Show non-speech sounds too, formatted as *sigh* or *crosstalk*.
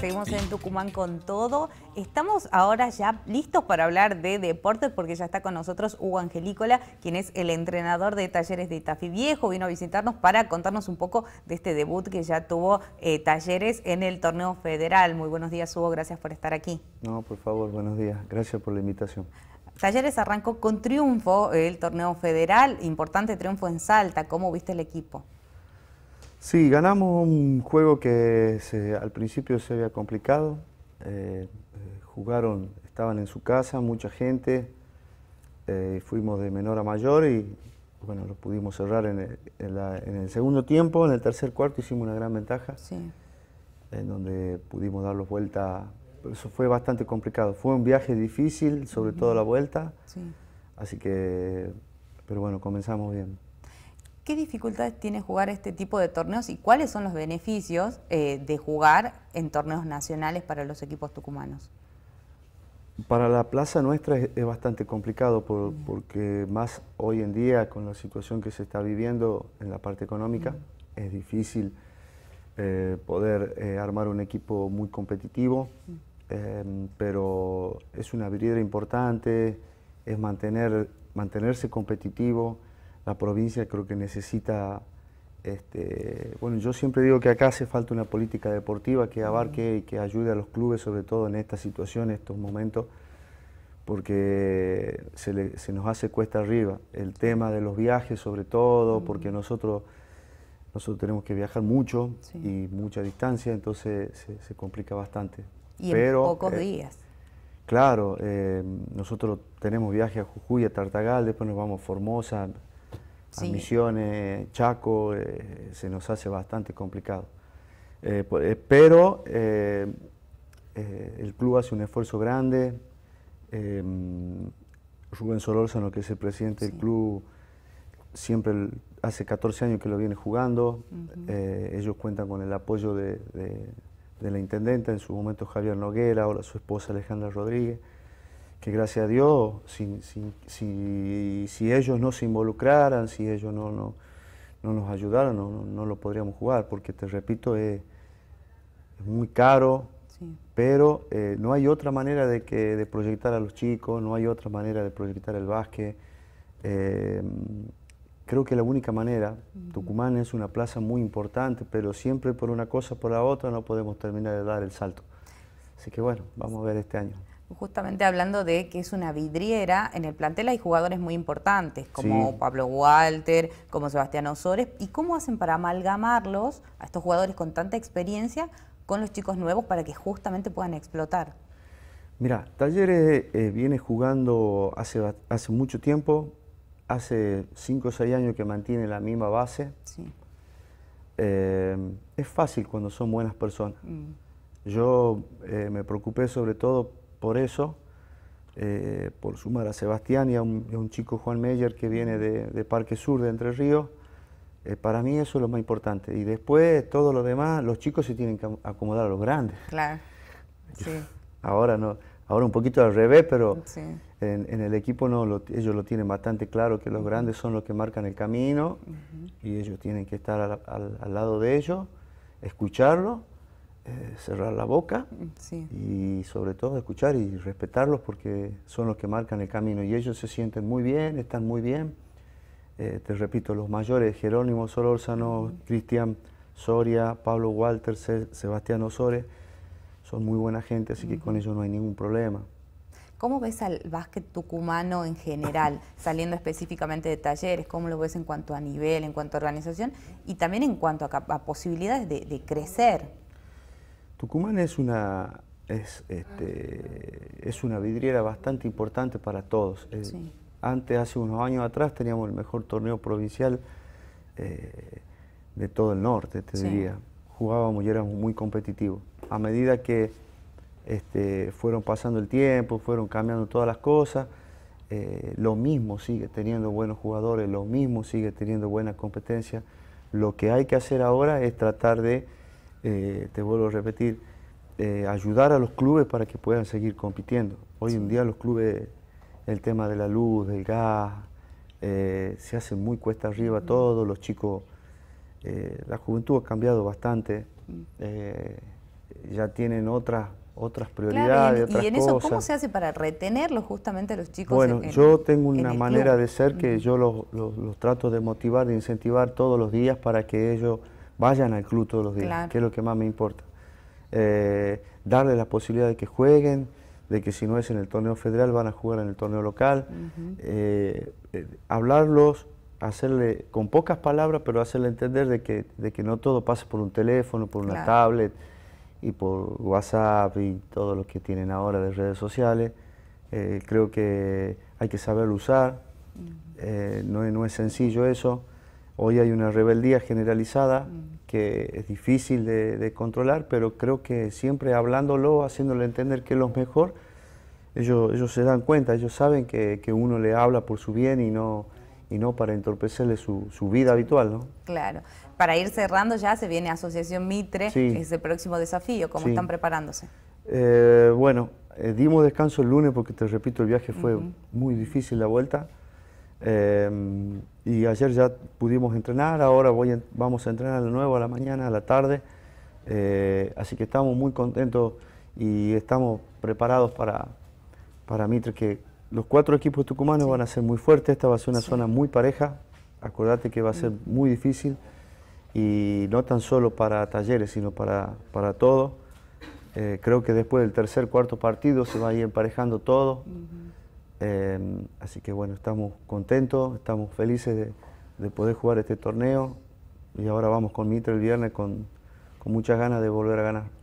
Seguimos en Tucumán con todo. Estamos ahora ya listos para hablar de deportes porque ya está con nosotros Hugo Angelícola, quien es el entrenador de talleres de Itafi Viejo. Vino a visitarnos para contarnos un poco de este debut que ya tuvo eh, talleres en el torneo federal. Muy buenos días Hugo, gracias por estar aquí. No, por favor, buenos días. Gracias por la invitación. Talleres arrancó con triunfo el torneo federal, importante triunfo en Salta. ¿Cómo viste el equipo? Sí, ganamos un juego que al principio se había complicado. Eh, jugaron, estaban en su casa, mucha gente. Eh, fuimos de menor a mayor y bueno, lo pudimos cerrar en el, segundo tiempo. En el tercer cuarto hicimos una gran ventaja. Sí. En donde pudimos la vuelta. Eso fue bastante complicado. Fue un viaje difícil, sobre todo la vuelta. Así que, pero bueno, comenzamos bien. ¿Qué dificultades tiene jugar este tipo de torneos y cuáles son los beneficios eh, de jugar en torneos nacionales para los equipos tucumanos? Para la plaza nuestra es, bastante complicado porque más hoy en día con la situación que se está viviendo en la parte económica es difícil eh, poder eh, armar un equipo muy competitivo, mm. em, pero es una habilidad importante, es mantener, mantenerse competitivo la provincia creo que necesita, este, bueno, yo siempre digo que acá hace falta una política deportiva que abarque y que ayude a los clubes, sobre todo en esta situación, en estos momentos, porque se, nos hace cuesta arriba. El tema de los viajes, sobre todo, porque nosotros, nosotros tenemos que viajar mucho y mucha distancia, entonces se, complica bastante. Y Pero, en pocos eh, días. Claro, eh, nosotros tenemos viaje a Jujuy, a Tartagal, después nos vamos a Formosa, a Misiones, Chaco, eh, se nos hace bastante complicado. Eh, pues, eh, pero el club hace un esfuerzo grande. Em, Rubén Solórzano, que es el presidente del club, siempre hace 14 años que lo viene jugando. ellos cuentan con el apoyo de, la intendenta, en su momento Javier Noguera, ahora su esposa Alejandra Rodríguez que gracias a Dios, si, ellos no se involucraran, si ellos no, nos ayudaran, no, lo podríamos jugar, porque te repito, es, muy caro, pero eh, no hay otra manera de, que, proyectar a los chicos, no hay otra manera de proyectar el básquet. Eh, creo que la única manera, Tucumán es una plaza muy importante, pero siempre por una cosa por la otra no podemos terminar de dar el salto. Así que bueno, vamos a ver este año justamente hablando de que es una vidriera, en el plantel hay jugadores muy importantes, como Pablo Walter, como Sebastián Osores, y cómo hacen para amalgamarlos a estos jugadores con tanta experiencia con los chicos nuevos para que justamente puedan explotar. Mira, Talleres eh, viene jugando hace, hace mucho tiempo, hace 5 o 6 años que mantiene la misma base. Eh, es fácil cuando son buenas personas. Mm. Yo eh, me preocupé sobre todo por eso, eh, por sumar a Sebastián y a un, chico Juan Meyer que viene de, Parque Sur de Entre Ríos, eh, para mí eso es lo más importante. Y después todo lo demás, los chicos se tienen que acomodar a los grandes. Claro. *laughs* Sí. ahora no, ahora un poquito al revés, pero en, el equipo no, ellos lo tienen bastante claro que los grandes son los que marcan el camino y ellos tienen que estar al, lado de ellos, escucharlo eh, cerrar la boca y sobre todo escuchar y respetarlos porque son los que marcan el camino y ellos se sienten muy bien, están muy bien. Eh, te repito, los mayores, Jerónimo Solórzano, Cristian Soria, Pablo Walter, Sebastián Osores, son muy buena gente, así que con ellos no hay ningún problema. ¿Cómo ves al básquet tucumano en general, saliendo específicamente de talleres? ¿Cómo lo ves en cuanto a nivel, en cuanto a organización y también en cuanto a, posibilidades de, de crecer? Tucumán es una, este, es, una vidriera bastante importante para todos. Eh, antes, hace unos años atrás, teníamos el mejor torneo provincial eh, de todo el norte, te diría. Jugábamos y éramos muy competitivos. A medida que este, fueron pasando el tiempo, fueron cambiando todas las cosas, eh, lo mismo sigue teniendo buenos jugadores, lo mismo sigue teniendo buena competencia. Lo que hay que hacer ahora es tratar de eh, te vuelvo a repetir, eh, ayudar a los clubes para que puedan seguir compitiendo. Hoy en día los clubes, el tema de la luz, del gas, eh, se hace muy cuesta arriba todos los chicos, la juventud ha cambiado bastante, mm. ya tienen otras otras prioridades, y en, y eso, ¿cómo se hace para retenerlos justamente a los chicos? Bueno, yo tengo una manera de ser que yo los, trato de motivar, de incentivar todos los días para que ellos vayan al club todos los días, que es lo que más me importa. Eh, ...darles darle la posibilidad de que jueguen, de que si no es en el torneo federal van a jugar en el torneo local, eh, eh, hablarlos, hacerle con pocas palabras, pero hacerle entender de que, de que no todo pasa por un teléfono, por una tablet y por WhatsApp y todo lo que tienen ahora de redes sociales. creo que hay que saber usar, no, no, es sencillo eso. Hoy hay una rebeldía generalizada, que es difícil de, controlar, pero creo que siempre hablándolo, haciéndole entender que es lo mejor, ellos, ellos se dan cuenta, ellos saben que, que uno le habla por su bien y no, y no para entorpecerle su, su, vida habitual, ¿no? Claro. Para ir cerrando ya se viene Asociación Mitre, ese es el próximo desafío, ¿cómo están preparándose? Eh, bueno, eh, dimos descanso el lunes porque te repito, el viaje fue muy difícil la vuelta. Em, y ayer ya pudimos entrenar, ahora vamos a entrenar de nuevo a la mañana, a la tarde. Eh, así que estamos muy contentos y estamos preparados para, para Mitre, que los cuatro equipos tucumanos van a ser muy fuertes, esta va a ser una zona muy pareja, acordate que va a ser mm. muy difícil y no tan solo para talleres, sino para, para todo. Eh, creo que después del tercer, cuarto partido se va a ir emparejando todo. Em, así que bueno, estamos contentos, estamos felices de, poder jugar este torneo y ahora vamos con Mitre el viernes con, con muchas ganas de volver a ganar.